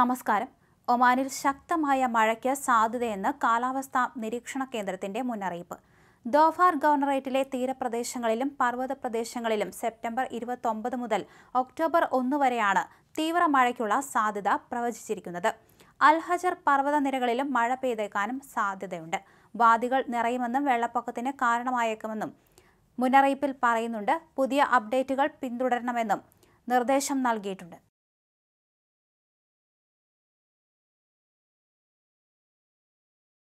നമസ്കാരം ഒമാനിൽ ശക്തമായ മഴയ്ക്ക് സാധ്യതയെന്ന് കാലാവസ്ഥാ നിരീക്ഷണ കേന്ദ്രത്തിന്റെ മുന്നറിയിപ്പ് ദോഫാർ ഗവർണറേറ്റിലെ തീരപ്രദേശങ്ങളിലും പർവ്വത പ്രദേശങ്ങളിലും സെപ്റ്റംബർ ഇരുപത്തൊമ്പത് മുതൽ ഒക്ടോബർ ഒന്ന് വരെയാണ് തീവ്ര മഴയ്ക്കുള്ള സാധ്യത പ്രവചിച്ചിരിക്കുന്നത് അൽഹജർ നിരകളിലും മഴ പെയ്തേക്കാനും സാധ്യതയുണ്ട് വാദികൾ നിറയുമെന്നും വെള്ളപ്പൊക്കത്തിന് കാരണമായേക്കുമെന്നും മുന്നറിയിപ്പിൽ പറയുന്നുണ്ട് പുതിയ അപ്ഡേറ്റുകൾ പിന്തുടരണമെന്നും നിർദ്ദേശം നൽകിയിട്ടുണ്ട്